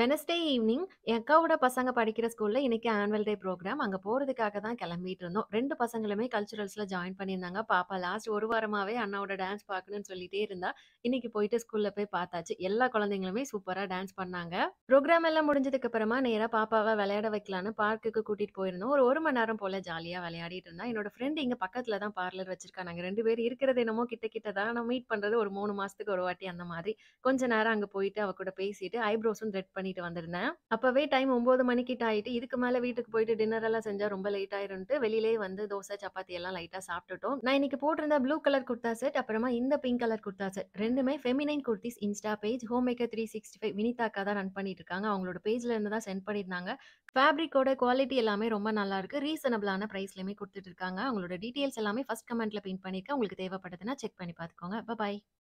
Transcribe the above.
Wednesday evening என் அக்காவோட பசங்க படிக்கிற ஸ்கூல்ல இன்னைக்கு ஆனுவல் டே ப்ரோக்ராம் அங்க போறதுக்காக தான் கிளம்பிட்டு இருந்தோம் ரெண்டு பசங்களுமே கல்ச்சுரல்ஸ்ல ஜாயின் பண்ணியிருந்தாங்க பாப்பா லாஸ்ட் ஒரு வாரமாவே அண்ணாவோட டான்ஸ் பார்க்கணும்னு சொல்லிட்டே இருந்தா இன்னைக்கு போயிட்டு ஸ்கூல்ல போய் பார்த்தாச்சு எல்லா குழந்தைங்களுமே சூப்பரா டான்ஸ் பண்ணாங்க ப்ரோக்ராம் எல்லாம் முடிஞ்சதுக்கு அப்புறமா நேரா பாப்பாவை விளையாட வைக்கலான்னு பார்க்குக்கு கூட்டிட்டு போயிருந்தோம் ஒரு ஒரு மணி நேரம் போல ஜாலியா விளையாடிட்டு இருந்தா என்னோட ஃப்ரெண்ட் இங்க பக்கத்துல தான் பார்லர் வச்சிருக்கா நாங்க ரெண்டு பேர் இருக்கிறது என்னமோ கிட்ட கிட்ட தான் மீட் பண்றது ஒரு மூணு மாசத்துக்கு ஒரு வாட்டி அந்த மாதிரி கொஞ்ச நேரம் அங்க போயிட்டு அவ கூட பேசிட்டு ஐப்ரோஸும் ரெட் பண்ணி பண்ணிட்டு வந்திருந்தேன் அப்பவே டைம் ஒன்பது மணிக்கிட்ட ஆயிட்டு இதுக்கு மேல வீட்டுக்கு போயிட்டு டின்னர் எல்லாம் செஞ்சா ரொம்ப லேட் ஆயிரும்ட்டு வெளியிலேயே வந்து தோசை சப்பாத்தி எல்லாம் லைட்டா சாப்பிட்டுட்டோம் நான் இன்னைக்கு போட்டிருந்த ப்ளூ கலர் குர்த்தா செட் அப்புறமா இந்த பிங்க் கலர் குர்த்தா செட் ரெண்டுமே feminine kurtis insta page home maker three sixty five வினிதாக்கா தான் ரன் பண்ணிட்டு இருக்காங்க அவங்களோட பேஜ்ல இருந்து தான் சென்ட் பண்ணியிருந்தாங்க ஃபேப்ரிக்கோட குவாலிட்டி எல்லாமே ரொம்ப நல்லா இருக்கு ரீசனபிளான பிரைஸ்லயுமே கொடுத்துட்டு இருக்காங்க அவங்களோட டீட்டெயில்ஸ் எல்லாமே ஃபர்ஸ்ட் கமெண்ட்ல பின் பண்ணிருக்கேன் உங்களுக்கு தேவைப்படுதுன்னா செக் பண்ணி பாத்துக்கோங்க பாய்